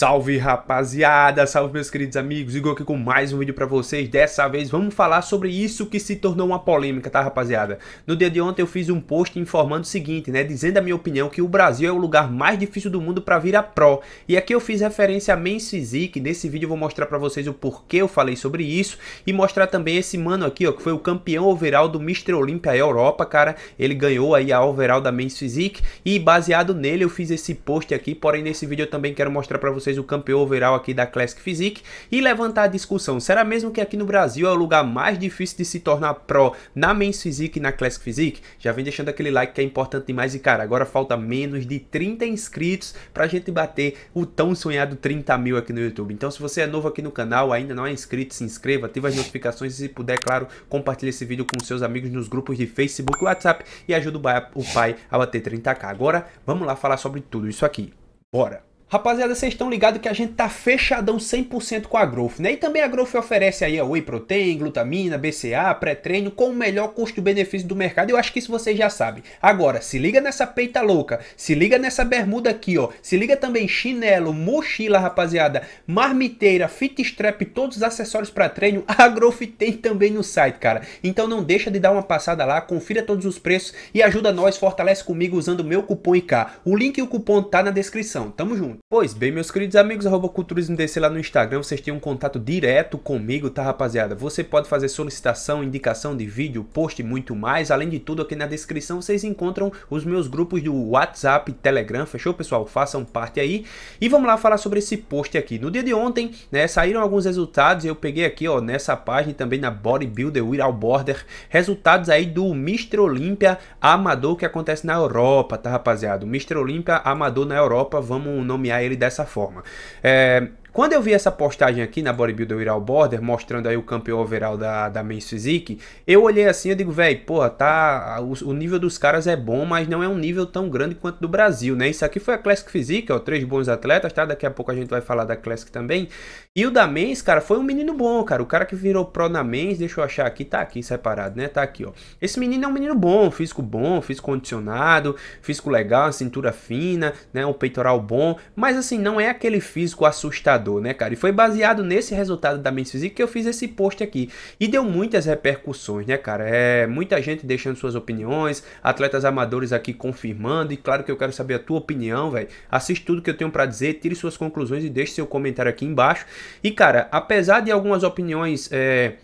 Salve rapaziada, salve meus queridos amigos, Igor aqui com mais um vídeo pra vocês, dessa vez vamos falar sobre isso que se tornou uma polêmica, tá rapaziada? No dia de ontem eu fiz um post informando o seguinte, né, dizendo a minha opinião que o Brasil é o lugar mais difícil do mundo pra virar pro, e aqui eu fiz referência a Men's Physique, nesse vídeo eu vou mostrar pra vocês o porquê eu falei sobre isso, e mostrar também esse mano aqui, ó, que foi o campeão overall do Mr. Olympia Europa, cara, ele ganhou aí a overall da Men's Physique, e baseado nele eu fiz esse post aqui, porém nesse vídeo eu também quero mostrar pra vocês vocês o campeão overall aqui da Classic Physique e levantar a discussão, será mesmo que aqui no Brasil é o lugar mais difícil de se tornar pro na Men's Physique e na Classic Physique? Já vem deixando aquele like que é importante demais e cara, agora falta menos de 30 inscritos pra gente bater o tão sonhado 30 mil aqui no YouTube. Então se você é novo aqui no canal, ainda não é inscrito, se inscreva, ativa as notificações e se puder, claro, compartilhe esse vídeo com seus amigos nos grupos de Facebook e WhatsApp e ajuda o pai a bater 30k. Agora, vamos lá falar sobre tudo isso aqui. Bora! Rapaziada, vocês estão ligados que a gente tá fechadão 100% com a Growth, né? E também a Growth oferece aí a Whey Protein, glutamina, BCA, pré-treino com o melhor custo-benefício do mercado. Eu acho que isso vocês já sabem. Agora, se liga nessa peita louca, se liga nessa bermuda aqui, ó. Se liga também chinelo, mochila, rapaziada, marmiteira, fit strap, todos os acessórios para treino. A Growth tem também no site, cara. Então não deixa de dar uma passada lá, confira todos os preços e ajuda nós, fortalece comigo usando o meu cupom IK. O link e o cupom tá na descrição. Tamo junto. Pois bem, meus queridos amigos, arroba culturismodc lá no Instagram, vocês têm um contato direto comigo, tá rapaziada? Você pode fazer solicitação, indicação de vídeo, post e muito mais. Além de tudo, aqui na descrição vocês encontram os meus grupos do WhatsApp Telegram, fechou pessoal? Façam parte aí. E vamos lá falar sobre esse post aqui. No dia de ontem, né, saíram alguns resultados, eu peguei aqui, ó, nessa página também na Bodybuilder Without Border, resultados aí do Mr. Olímpia Amador que acontece na Europa, tá rapaziada? O Mr. Olímpia Amador na Europa, vamos nomear nomear ele dessa forma. É, quando eu vi essa postagem aqui na Bodybuilder Viral Border, mostrando aí o campeão overall da, da Men's Physique, eu olhei assim e digo, velho, porra, tá, o, o, nível dos caras é bom, mas não é um nível tão grande quanto do Brasil, né? Isso aqui foi a Classic Physique, ó, três bons atletas, tá? Daqui a pouco a gente vai falar da Classic também. E o da Men's, cara, foi um menino bom, cara. O cara que virou pro na Men's, deixa eu achar aqui, tá aqui separado, né? Tá aqui, ó. Esse menino é um menino bom, físico bom, físico condicionado, físico legal, cintura fina, né? Um peitoral bom, mas assim, não é aquele físico assustador jogador, né, cara? E foi baseado nesse resultado da Men's Physique que eu fiz esse post aqui. E deu muitas repercussões, né, cara? É, muita gente deixando suas opiniões, atletas amadores aqui confirmando. E claro que eu quero saber a tua opinião, velho. Assiste tudo que eu tenho para dizer, tire suas conclusões e deixe seu comentário aqui embaixo. E, cara, apesar de algumas opiniões. É,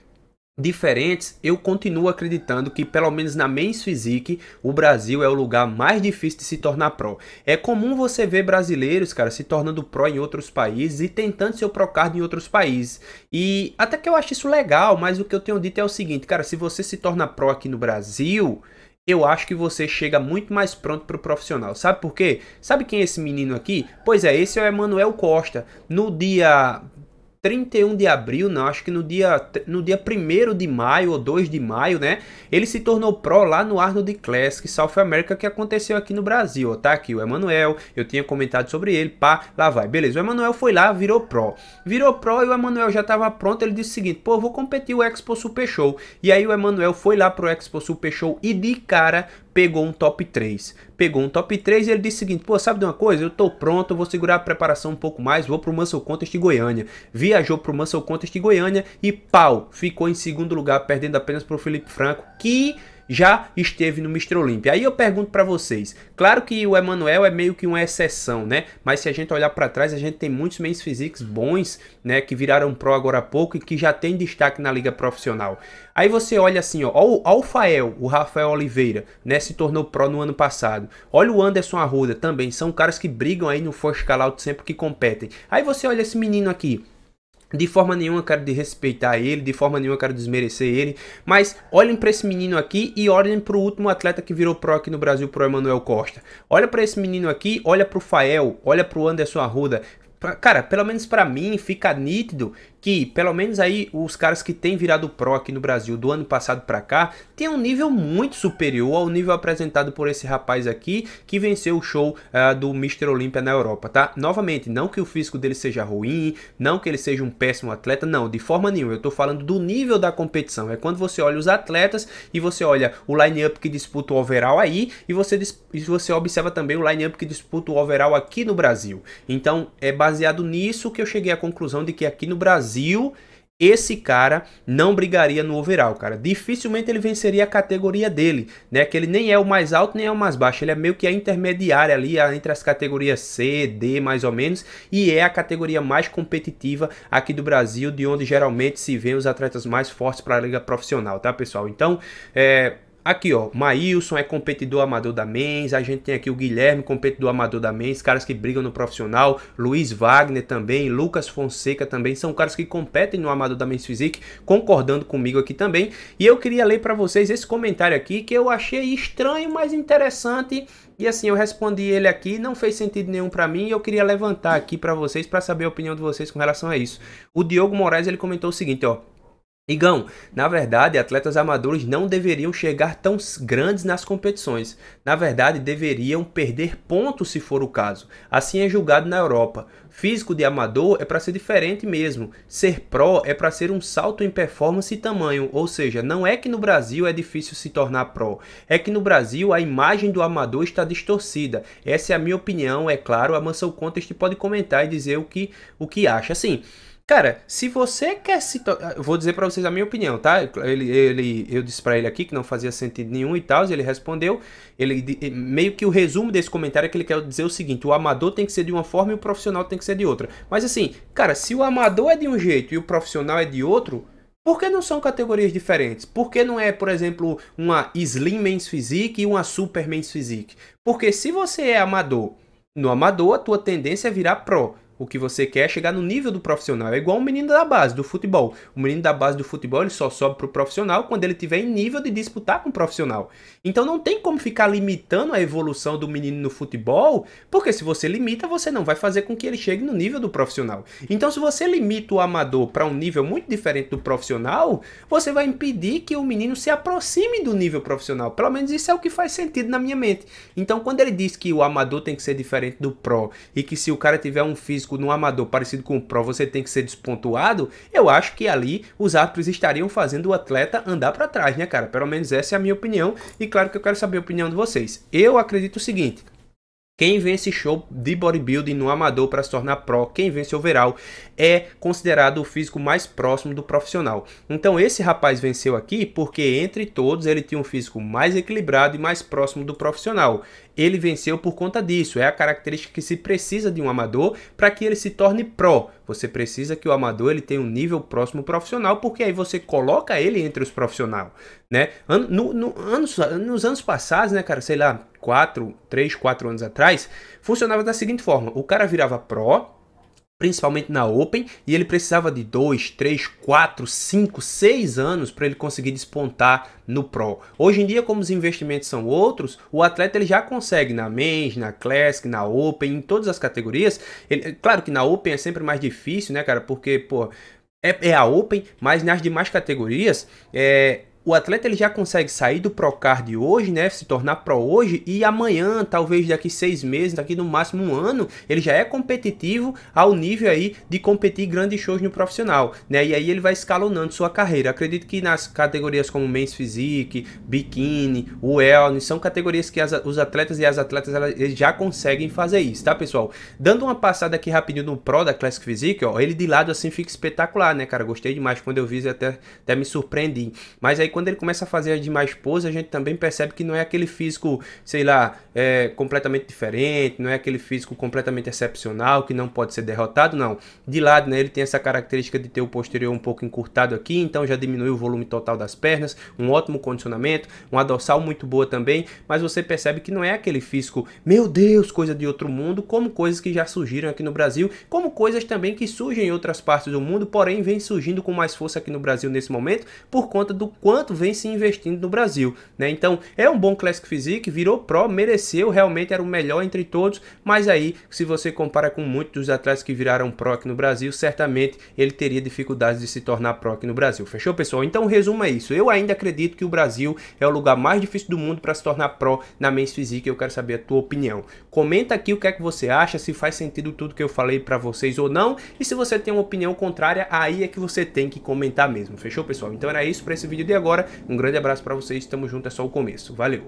diferentes, eu continuo acreditando que, pelo menos na Men's Physique, o Brasil é o lugar mais difícil de se tornar pró. É comum você ver brasileiros, cara, se tornando pró em outros países e tentando seu procard em outros países. E até que eu acho isso legal, mas o que eu tenho dito é o seguinte, cara, se você se torna pró aqui no Brasil, eu acho que você chega muito mais pronto para o profissional. Sabe por quê? Sabe quem é esse menino aqui? Pois é, esse é o Emanuel Costa. No dia 31 de abril, não, acho que no dia, no dia 1 de maio ou 2 de maio, né? Ele se tornou pro lá no Arnold Classic South America que aconteceu aqui no Brasil, ó, tá aqui o Emanuel, eu tinha comentado sobre ele, pá, lá vai, beleza. O Emanuel foi lá, virou pro. Virou pro e o Emanuel já tava pronto, ele disse o seguinte, pô, vou competir o Expo Super Show. E aí o Emanuel foi lá pro Expo Super Show e de cara pegou um top 3. Pegou um top 3 e ele disse o seguinte: pô, sabe de uma coisa? Eu tô pronto, vou segurar a preparação um pouco mais, vou pro Muscle Contest de Goiânia. Viajou pro Muscle Contest de Goiânia e pau, ficou em segundo lugar, perdendo apenas pro Felipe Franco, que já esteve no Mr. Olímpia. Aí eu pergunto para vocês, claro que o Emanuel é meio que uma exceção, né? Mas se a gente olhar para trás, a gente tem muitos mens físicos bons, né, que viraram pro agora há pouco e que já tem destaque na liga profissional. Aí você olha assim, ó, ó, o o Rafael Oliveira, né, se tornou pro no ano passado. Olha o Anderson Arruda também, são caras que brigam aí no first call out sempre que competem. Aí você olha esse menino aqui, de forma nenhuma quero de respeitar ele, de forma nenhuma quero desmerecer ele, mas olhem para esse menino aqui e olhem para o último atleta que virou pro aqui no Brasil, pro Emanuel Costa. Olha para esse menino aqui, olha para o Fael, olha para o Anderson Arruda. Pra, cara, pelo menos para mim fica nítido que, pelo menos aí, os caras que têm virado pro aqui no Brasil do ano passado para cá, tem um nível muito superior ao nível apresentado por esse rapaz aqui que venceu o show uh, do Mr. Olympia na Europa, tá? Novamente, não que o físico dele seja ruim, não que ele seja um péssimo atleta, não, de forma nenhuma. Eu tô falando do nível da competição. É quando você olha os atletas e você olha o line-up que disputa o overall aí e você, e você observa também o line-up que disputa o overall aqui no Brasil. Então, é baseado baseado nisso que eu cheguei à conclusão de que aqui no Brasil esse cara não brigaria no overall, cara. Dificilmente ele venceria a categoria dele, né? Que ele nem é o mais alto nem é o mais baixo, ele é meio que a intermediária ali entre as categorias C, D, mais ou menos, e é a categoria mais competitiva aqui do Brasil, de onde geralmente se vê os atletas mais fortes para a liga profissional, tá, pessoal? Então, é, Aqui, ó, Maílson é competidor amador da Mens, a gente tem aqui o Guilherme, competidor amador da Mens, caras que brigam no profissional, Luiz Wagner também, Lucas Fonseca também, são caras que competem no amador da Mens Physique, concordando comigo aqui também. E eu queria ler para vocês esse comentário aqui que eu achei estranho, mas interessante, e assim, eu respondi ele aqui, não fez sentido nenhum para mim, e eu queria levantar aqui para vocês para saber a opinião de vocês com relação a isso. O Diogo Moraes, ele comentou o seguinte, ó: Igão, na verdade, atletas amadores não deveriam chegar tão grandes nas competições. Na verdade, deveriam perder pontos se for o caso. Assim é julgado na Europa. Físico de amador é para ser diferente mesmo. Ser pró é para ser um salto em performance e tamanho, ou seja, não é que no Brasil é difícil se tornar pró, é que no Brasil a imagem do amador está distorcida. Essa é a minha opinião, é claro, a Mansell Contest pode comentar e dizer o que o que acha. Assim, Cara, se você quer se ah, Vou dizer para vocês a minha opinião, tá? Ele, ele, eu disse para ele aqui que não fazia sentido nenhum e tal, ele respondeu. Ele, meio que o resumo desse comentário é que ele quer dizer o seguinte: o amador tem que ser de uma forma e o profissional tem que ser de outra. Mas assim, cara, se o amador é de um jeito e o profissional é de outro, por que não são categorias diferentes? Por que não é, por exemplo, uma Slim Men's Physique e uma Super Men's Physique? Porque se você é amador, no amador a tua tendência é virar pro. O que você quer é chegar no nível do profissional. É igual o menino da base do futebol. O menino da base do futebol ele só sobe para o profissional quando ele tiver em nível de disputar com o profissional. Então não tem como ficar limitando a evolução do menino no futebol, porque se você limita, você não vai fazer com que ele chegue no nível do profissional. Então se você limita o amador para um nível muito diferente do profissional, você vai impedir que o menino se aproxime do nível profissional. Pelo menos isso é o que faz sentido na minha mente. Então quando ele diz que o amador tem que ser diferente do pro e que se o cara tiver um físico Tipo, num no amador parecido com o pro, você tem que ser despontuado, eu acho que ali os árbitros estariam fazendo o atleta andar para trás, né, cara? Pelo menos essa é a minha opinião e claro que eu quero saber a opinião de vocês. Eu acredito o seguinte, quem vence show de bodybuilding no amador para se tornar pro, quem vence overall, é considerado o físico mais próximo do profissional. Então esse rapaz venceu aqui porque entre todos ele tinha um físico mais equilibrado e mais próximo do profissional. Ele venceu por conta disso, é a característica que se precisa de um amador para que ele se torne pro. Você precisa que o amador ele tenha um nível próximo ao profissional, porque aí você coloca ele entre os profissionais, né? An no, no anos, nos anos passados, né, cara, sei lá, 4, 3, 4 anos atrás, funcionava da seguinte forma: o cara virava Pro, principalmente na Open, e ele precisava de 2, 3, 4, 5, 6 anos para ele conseguir despontar no Pro. Hoje em dia, como os investimentos são outros, o atleta ele já consegue na Men's, na Classic, na Open, em todas as categorias. Ele, é claro que na Open é sempre mais difícil, né, cara? Porque, pô, é, é a Open, mas nas demais categorias, é, o atleta ele já consegue sair do Procard hoje, né? Se tornar pro hoje e amanhã, talvez daqui seis meses, daqui no máximo um ano, ele já é competitivo ao nível aí de competir grandes shows no profissional, né? E aí ele vai escalonando sua carreira. Acredito que nas categorias como Men's Physique, Bikini, Wellness, são categorias que as, os atletas e as atletas elas, eles já conseguem fazer isso, tá, pessoal? Dando uma passada aqui rapidinho no Pro da Classic Physique, ó, ele de lado assim fica espetacular, né, cara? Gostei demais quando eu vi, até, até me surpreendi. Mas aí quando ele começa a fazer as demais poses, a gente também percebe que não é aquele físico, sei lá, é, completamente diferente, não é aquele físico completamente excepcional, que não pode ser derrotado, não. De lado, né, ele tem essa característica de ter o posterior um pouco encurtado aqui, então já diminui o volume total das pernas, um ótimo condicionamento, uma dorsal muito boa também, mas você percebe que não é aquele físico, meu Deus, coisa de outro mundo, como coisas que já surgiram aqui no Brasil, como coisas também que surgem em outras partes do mundo, porém vem surgindo com mais força aqui no Brasil nesse momento, por conta do quanto quanto vem se investindo no Brasil. Né? Então é um bom Classic Physique, virou pro, mereceu, realmente era o melhor entre todos, mas aí se você compara com muitos dos atletas que viraram pro aqui no Brasil, certamente ele teria dificuldades de se tornar pro aqui no Brasil. Fechou, pessoal? Então resuma isso. Eu ainda acredito que o Brasil é o lugar mais difícil do mundo para se tornar pro na Men's Physique. Eu quero saber a tua opinião. Comenta aqui o que é que você acha, se faz sentido tudo que eu falei para vocês ou não, e se você tem uma opinião contrária, aí é que você tem que comentar mesmo. Fechou, pessoal? Então era isso para esse vídeo de agora agora. Um grande abraço para vocês, tamo junto, é só o começo. Valeu!